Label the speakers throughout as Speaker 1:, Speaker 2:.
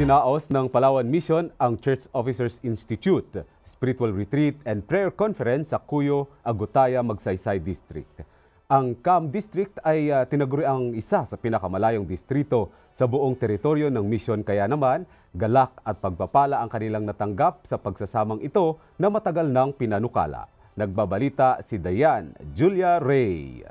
Speaker 1: Idinaos ng Palawan Mission ang Church Officers Institute, Spiritual Retreat and Prayer Conference sa Cuyo, Agutaya, Magsaysay District. Ang CAM District ay uh, tinaguri ang isa sa pinakamalayong distrito sa buong teritoryo ng mission kaya naman galak at pagpapala ang kanilang natanggap sa pagsasamang ito na matagal nang pinanukala. Nagbabalita si Dayan Julia Ray.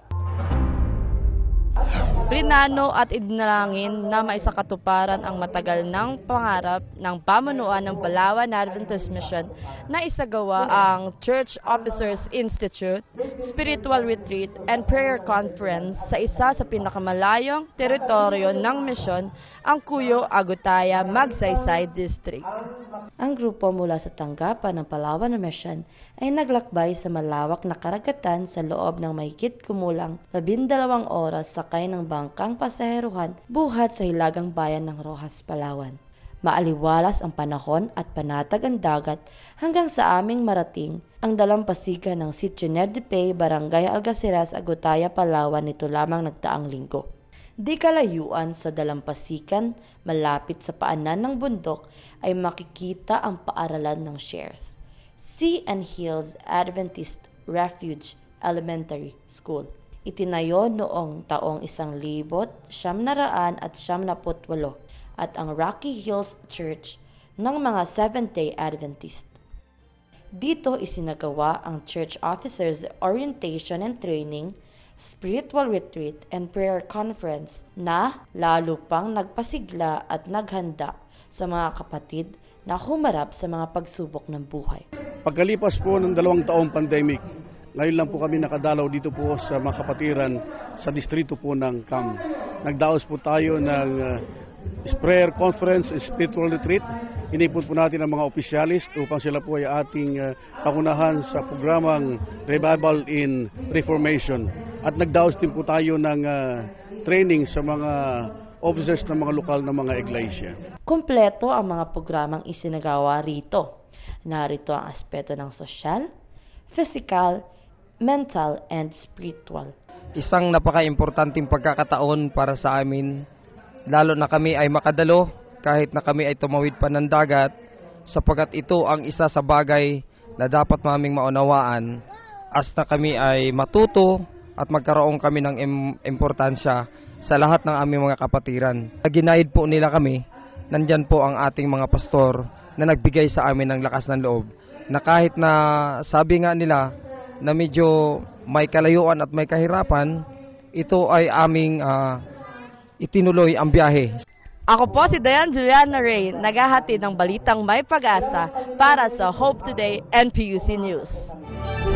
Speaker 2: Plinano at idinalangin na maisakatuparan ang matagal ng pangarap ng pamunuan ng Palawan Adventist Mission na isagawa ang Church Officers Institute, Spiritual Retreat, and Prayer Conference sa isa sa pinakamalayong teritoryo ng misyon, ang Kuyo Agutaya Magsaysay
Speaker 3: District. Ang grupo mula sa tanggapan ng Palawan Mission ay naglakbay sa malawak na karagatan sa loob ng mahigit kumulang 12 oras sakay ng bangka pangangkang pasaherohan buhat sa hilagang bayan ng Rojas, Palawan. Maaliwalas ang panahon at panatag ang dagat hanggang sa aming marating ang dalampasigan ng Sitio Nerdipe, Barangay Algasiras, Agutaya, Palawan nito lamang nagtaang linggo. Di kalayuan sa dalampasikan, malapit sa paanan ng bundok ay makikita ang paaralan ng shares. Sea and Hills Adventist Refuge Elementary School itinayo noong taong isang libot, siyam na at siyam na at ang Rocky Hills Church ng mga Seventh-day Adventist. Dito isinagawa ang church officers orientation and training, spiritual retreat and prayer conference na lalo pang nagpasigla at naghanda sa
Speaker 4: mga kapatid na humarap sa mga pagsubok ng buhay. Pagkalipas po ng dalawang taong pandemic, ngayon lang po kami nakadalaw dito po sa mga kapatiran sa distrito po ng CAM. Nagdaos po tayo ng uh, prayer conference spiritual retreat. Inipon po natin ang mga opisyalist upang sila po ay ating uh, pangunahan sa programang Revival in Reformation. At nagdaos din po tayo ng uh, training sa mga officers ng mga lokal na mga iglesia. Kompleto
Speaker 3: ang mga programang isinagawa rito. Narito ang aspeto ng sosyal, physical, mental, and spiritual. Isang napaka-importanting
Speaker 5: pagkakataon para sa amin, lalo na kami ay makadalo kahit na kami ay tumawid pa ng dagat sapagat ito ang isa sa bagay na dapat maming maunawaan as na kami ay matuto at magkaroon kami ng im- importansya sa lahat ng aming mga kapatiran. Ginaid po nila kami, nandyan po ang ating mga pastor na nagbigay sa amin ng lakas ng loob na kahit na sabi nga nila na medyo may kalayuan at may kahirapan, ito ay aming uh, itinuloy ang biyahe.
Speaker 2: Ako po si Dayan Juliana Ray, naghahati ng balitang may pag-asa para sa Hope Today NPUC News.